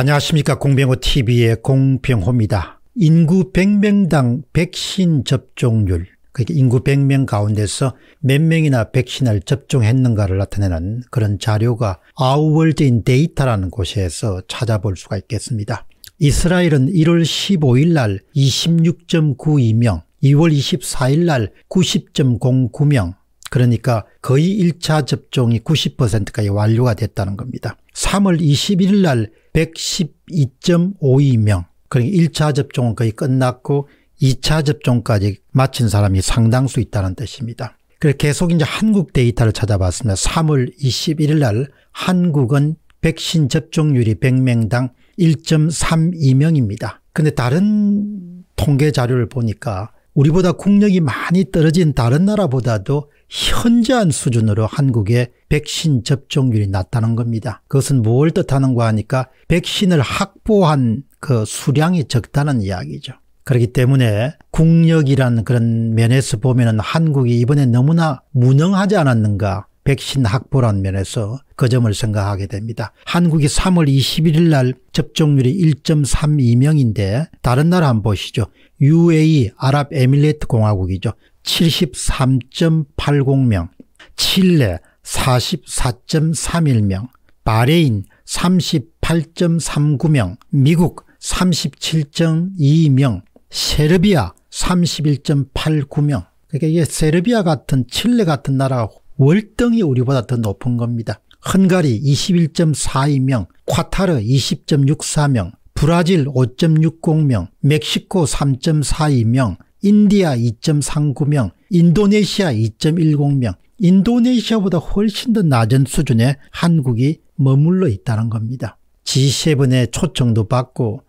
안녕하십니까 공병호TV의 공병호입니다. 인구 100명당 백신 접종률 그러니까 인구 100명 가운데서 몇 명이나 백신을 접종했는가를 나타내는 그런 자료가 아우월드인 데이터라는 곳에서 찾아볼 수가 있겠습니다. 이스라엘은 1월 15일 날 26.92명, 2월 24일 날 90.09명, 그러니까 거의 1차 접종이 90%까지 완료가 됐다는 겁니다. 3월 21일 날 112.52명 그러니까 1차 접종은 거의 끝났고 2차 접종까지 마친 사람이 상당수 있다는 뜻입니다. 그래서 계속 이제 한국 데이터를 찾아봤습니다. 3월 21일 날 한국은 백신 접종률이 100명당 1.32명입니다. 근데 다른 통계 자료를 보니까 우리보다 국력이 많이 떨어진 다른 나라보다도 현저한 수준으로 한국의 백신 접종률이 낮다는 겁니다. 그것은 뭘 뜻하는가 하니까 백신을 확보한 그 수량이 적다는 이야기죠. 그렇기 때문에 국력이란 그런 면에서 보면 한국이 이번에 너무나 무능하지 않았는가 백신 확보란 면에서 그 점을 생각하게 됩니다. 한국이 3월 21일 날 접종률이 1.32명인데 다른 나라 한번 보시죠. UAE 아랍에미레이트 공화국이죠. 73.80명, 칠레 44.31명, 바레인 38.39명, 미국 37.2명, 세르비아 31.89명. 그러니까 이 세르비아 같은 칠레 같은 나라 월등히 우리보다 더 높은 겁니다. 헝가리 21.42명, 콰타르 20.64명, 브라질 5.60명, 멕시코 3.42명, 인디아 2.39명, 인도네시아 2.10명, 인도네시아보다 훨씬 더 낮은 수준에 한국이 머물러 있다는 겁니다. G7의 초청도 받고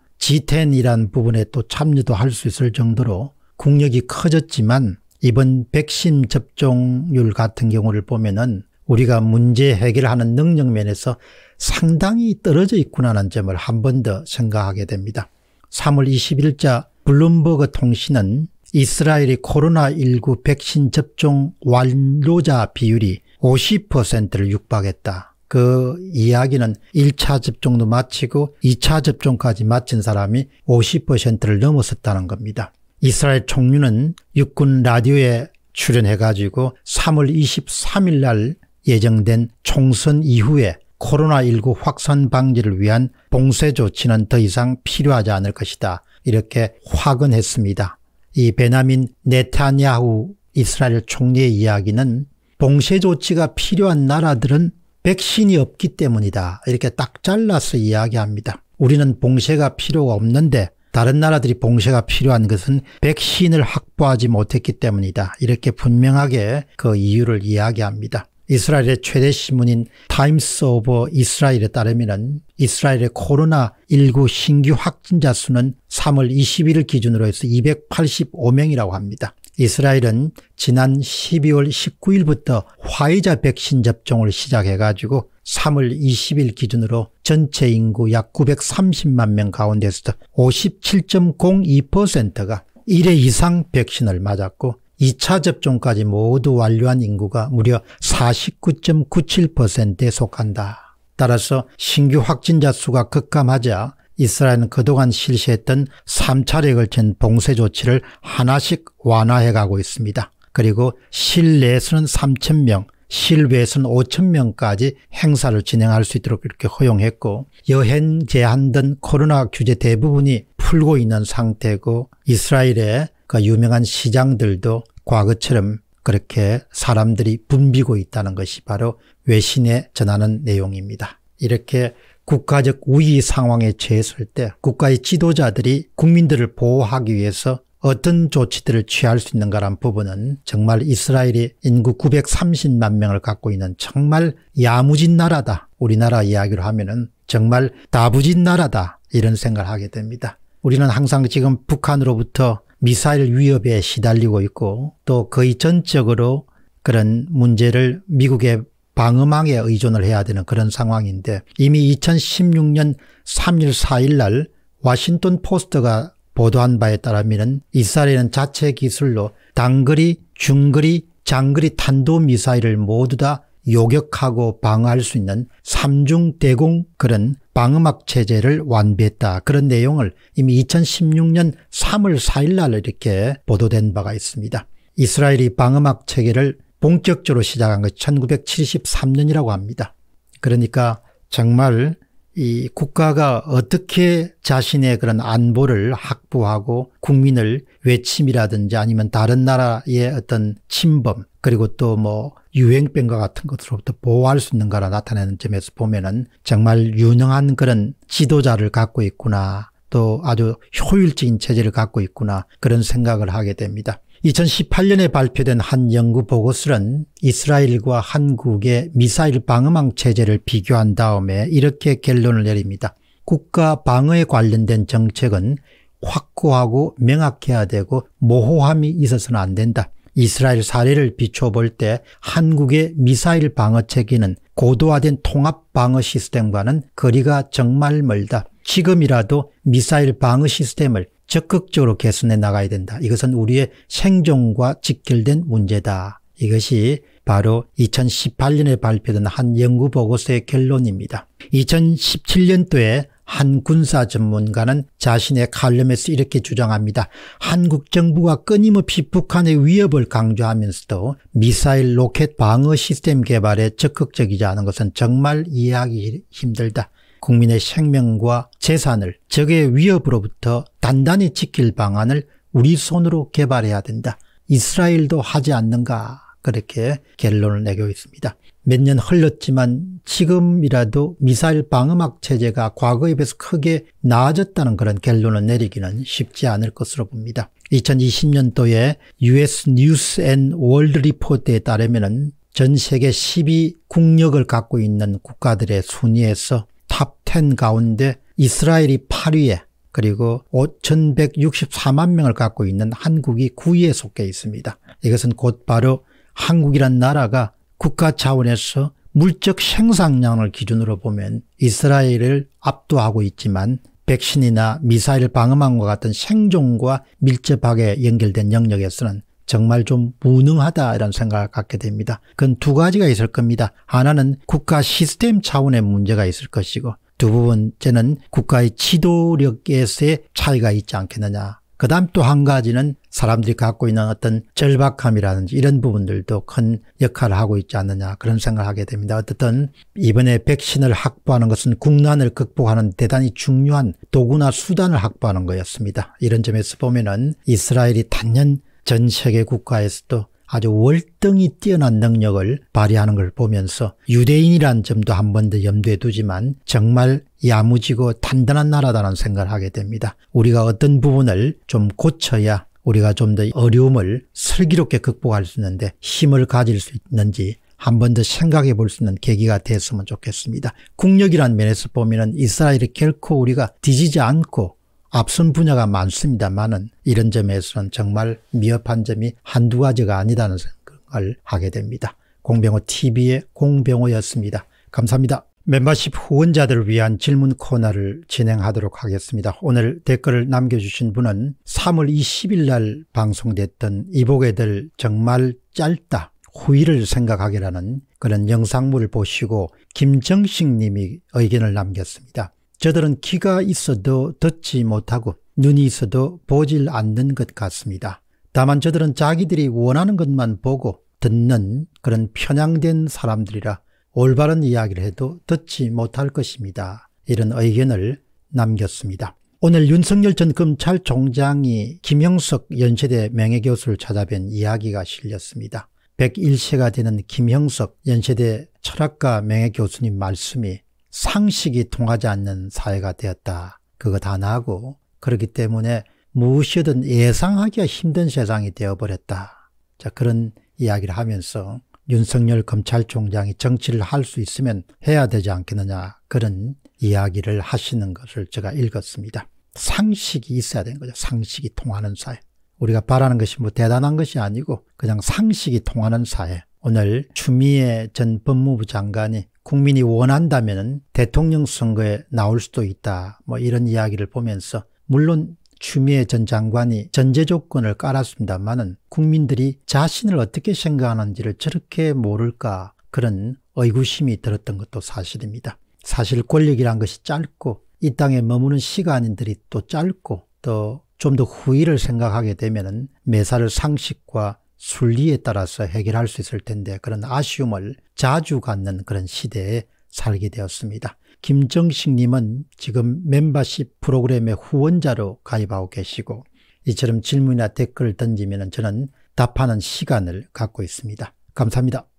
G10이란 부분에 또 참여도 할 수 있을 정도로 국력이 커졌지만 이번 백신 접종률 같은 경우를 보면은 우리가 문제 해결하는 능력 면에서 상당히 떨어져 있구나라는 점을 한 번 더 생각하게 됩니다. 3월 2 1일자 블룸버그 통신은 이스라엘이 코로나19 백신 접종 완료자 비율이 50%를 육박했다. 그 이야기는 1차 접종도 마치고 2차 접종까지 마친 사람이 50%를 넘었었다는 겁니다. 이스라엘 총리는 육군 라디오에 출연해가지고 3월 23일 날 예정된 총선 이후에 코로나19 확산 방지를 위한 봉쇄 조치는 더 이상 필요하지 않을 것이다. 이렇게 확언했습니다. 이 베나민 네타냐후 이스라엘 총리의 이야기는 봉쇄 조치가 필요한 나라들은 백신이 없기 때문이다. 이렇게 딱 잘라서 이야기합니다. 우리는 봉쇄가 필요가 없는데 다른 나라들이 봉쇄가 필요한 것은 백신을 확보하지 못했기 때문이다. 이렇게 분명하게 그 이유를 이야기합니다. 이스라엘의 최대 신문인 타임스 오브 이스라엘에 따르면 이스라엘의 코로나19 신규 확진자 수는 3월 2 1일 기준으로 해서 285명이라고 합니다. 이스라엘은 지난 12월 19일부터 화이자 백신 접종을 시작해가지고 3월 20일 기준으로 전체 인구 약 930만 명 가운데서 57.02%가 1회 이상 백신을 맞았고 2차 접종까지 모두 완료한 인구가 무려 49.97%에 속한다. 따라서 신규 확진자 수가 급감하자 이스라엘은 그동안 실시했던 3차례에 걸친 봉쇄 조치를 하나씩 완화해가고 있습니다. 그리고 실내에서는 3,000명, 실외에서는 5,000명까지 행사를 진행할 수 있도록 이렇게 허용했고 여행 제한 등 코로나 규제 대부분이 풀고 있는 상태고 이스라엘의 그 유명한 시장들도 과거처럼 그렇게 사람들이 붐비고 있다는 것이 바로 외신에 전하는 내용입니다. 이렇게 국가적 우위 상황에 처했을 때 국가의 지도자들이 국민들을 보호하기 위해서 어떤 조치들을 취할 수 있는가란 부분은 정말 이스라엘이 인구 930만 명을 갖고 있는 정말 야무진 나라다. 우리나라 이야기로 하면은 정말 다부진 나라다. 이런 생각을 하게 됩니다. 우리는 항상 지금 북한으로부터 미사일 위협에 시달리고 있고 또 거의 전적으로 그런 문제를 미국의 방어망에 의존을 해야 되는 그런 상황인데 이미 2016년 3일 4일 날 와싱턴 포스트가 보도한 바에 따르면 이스라엘은 자체 기술로 단거리, 중거리, 장거리 탄도미사일을 모두 다 요격하고 방어할 수 있는 삼중대공 그런 방음막 체제를 완비했다. 그런 내용을 이미 2016년 3월 4일 날 이렇게 보도된 바가 있습니다. 이스라엘이 방음막 체계를 본격적으로 시작한 것이 1973년이라고 합니다. 그러니까 정말 이 국가가 어떻게 자신의 그런 안보를 확보하고 국민을 외침이라든지 아니면 다른 나라의 어떤 침범 그리고 또뭐 유행병과 같은 것으로부터 보호할 수 있는가로 나타내는 점에서 보면은 정말 유능한 그런 지도자를 갖고 있구나. 또 아주 효율적인 체제를 갖고 있구나. 그런 생각을 하게 됩니다. 2018년에 발표된 한 연구 보고서는 이스라엘과 한국의 미사일 방어망 체제를 비교한 다음에 이렇게 결론을 내립니다. 국가 방어에 관련된 정책은 확고하고 명확해야 되고 모호함이 있어서는 안 된다. 이스라엘 사례를 비춰볼 때 한국의 미사일 방어 체계는 고도화된 통합 방어 시스템과는 거리가 정말 멀다. 지금이라도 미사일 방어 시스템을 적극적으로 개선해 나가야 된다. 이것은 우리의 생존과 직결된 문제다. 이것이 바로 2018년에 발표된 한 연구 보고서의 결론입니다. 2017년도에 한 군사 전문가는 자신의 칼럼에서 이렇게 주장합니다. 한국 정부가 끊임없이 북한의 위협을 강조하면서도 미사일 로켓 방어 시스템 개발에 적극적이지 않은 것은 정말 이해하기 힘들다. 국민의 생명과 재산을 적의 위협으로부터 단단히 지킬 방안을 우리 손으로 개발해야 된다. 이스라엘도 하지 않는가 그렇게 결론을 내고 있습니다. 몇년 흘렀지만 지금이라도 미사일 방어막 체제가 과거에 비해서 크게 나아졌다는 그런 결론을 내리기는 쉽지 않을 것으로 봅니다. 2020년도에 US 뉴스 앤 월드 리포트에 따르면 전 세계 10위 국력을 갖고 있는 국가들의 순위에서 탑 10 가운데 이스라엘이 8위에 그리고 5,164만 명을 갖고 있는 한국이 9위에 속해 있습니다. 이것은 곧바로 한국이란 나라가 국가 차원에서 물적 생산량을 기준으로 보면 이스라엘을 압도하고 있지만 백신이나 미사일 방어망과 같은 생존과 밀접하게 연결된 영역에서는 정말 좀 무능하다 이런 생각을 갖게 됩니다. 그건 두 가지가 있을 겁니다. 하나는 국가 시스템 차원의 문제가 있을 것이고 두 번째는 국가의 지도력에서의 차이가 있지 않겠느냐 그 다음 또 한 가지는 사람들이 갖고 있는 어떤 절박함이라든지 이런 부분들도 큰 역할을 하고 있지 않느냐 그런 생각을 하게 됩니다. 어쨌든 이번에 백신을 확보하는 것은 국난을 극복하는 대단히 중요한 도구나 수단을 확보하는 거였습니다. 이런 점에서 보면은 이스라엘이 단연 전 세계 국가에서도 아주 월등히 뛰어난 능력을 발휘하는 걸 보면서 유대인이라는 점도 한 번 더 염두에 두지만 정말 야무지고 단단한 나라다라는 생각을 하게 됩니다. 우리가 어떤 부분을 좀 고쳐야 우리가 좀 더 어려움을 슬기롭게 극복할 수 있는데 힘을 가질 수 있는지 한 번 더 생각해 볼 수 있는 계기가 됐으면 좋겠습니다. 국력이란 면에서 보면 이스라엘이 결코 우리가 뒤지지 않고 앞선 분야가 많습니다만은 이런 점에서는 정말 미흡한 점이 한두 가지가 아니다는 생각을 하게 됩니다. 공병호 TV의 공병호였습니다. 감사합니다. 멤버십 후원자들을 위한 질문 코너를 진행하도록 하겠습니다. 오늘 댓글을 남겨주신 분은 3월 20일 날 방송됐던 이보게들 정말 짧다 후일을 생각하기라는 그런 영상물을 보시고 김정식 님이 의견을 남겼습니다. 저들은 귀가 있어도 듣지 못하고 눈이 있어도 보질 않는 것 같습니다. 다만 저들은 자기들이 원하는 것만 보고 듣는 그런 편향된 사람들이라 올바른 이야기를 해도 듣지 못할 것입니다. 이런 의견을 남겼습니다. 오늘 윤석열 전 검찰총장이 김형석 연세대 명예교수를 찾아뵌 이야기가 실렸습니다. 101세가 되는 김형석 연세대 철학과 명예교수님 말씀이 상식이 통하지 않는 사회가 되었다. 그거 다 나고 그렇기 때문에 무엇이든 예상하기가 힘든 세상이 되어버렸다. 자 그런 이야기를 하면서 윤석열 검찰총장이 정치를 할 수 있으면 해야 되지 않겠느냐 그런 이야기를 하시는 것을 제가 읽었습니다. 상식이 있어야 되는 거죠. 상식이 통하는 사회. 우리가 바라는 것이 뭐 대단한 것이 아니고 그냥 상식이 통하는 사회. 오늘 추미애 전 법무부 장관이 국민이 원한다면 대통령 선거에 나올 수도 있다. 뭐 이런 이야기를 보면서 물론 추미애 전 장관이 전제 조건을 깔았습니다마는 국민들이 자신을 어떻게 생각하는지를 저렇게 모를까 그런 의구심이 들었던 것도 사실입니다. 사실 권력이란 것이 짧고 이 땅에 머무는 시간들이 또 짧고 또 좀 더 후일을 생각하게 되면 매사를 상식과 순리에 따라서 해결할 수 있을 텐데 그런 아쉬움을 자주 갖는 그런 시대에 살게 되었습니다. 김정식님은 지금 멤버십 프로그램의 후원자로 가입하고 계시고 이처럼 질문이나 댓글을 던지면 저는 답하는 시간을 갖고 있습니다. 감사합니다.